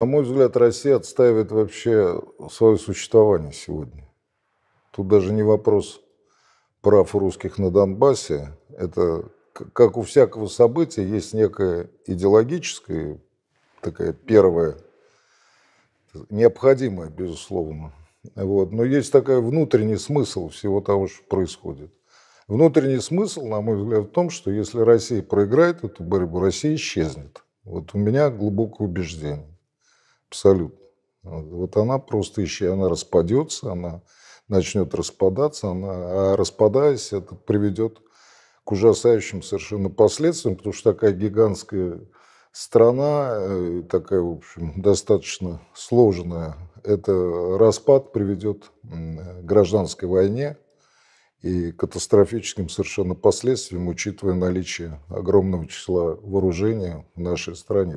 На мой взгляд, Россия отставит вообще свое существование сегодня. Тут даже не вопрос прав русских на Донбассе. Это, как у всякого события, есть некая идеологическая, такая первая, необходимая, безусловно. Вот. Но есть такой внутренний смысл всего того, что происходит. Внутренний смысл, на мой взгляд, в том, что если Россия проиграет эту борьбу, Россия исчезнет. Вот у меня глубокое убеждение. Абсолютно. Вот она просто еще, она распадется, она начнет распадаться, она, а распадаясь, это приведет к ужасающим совершенно последствиям, потому что такая гигантская страна, э, такая, в общем, достаточно сложная, это распад приведет э, к гражданской войне и катастрофическим совершенно последствиям, учитывая наличие огромного числа вооружения в нашей стране.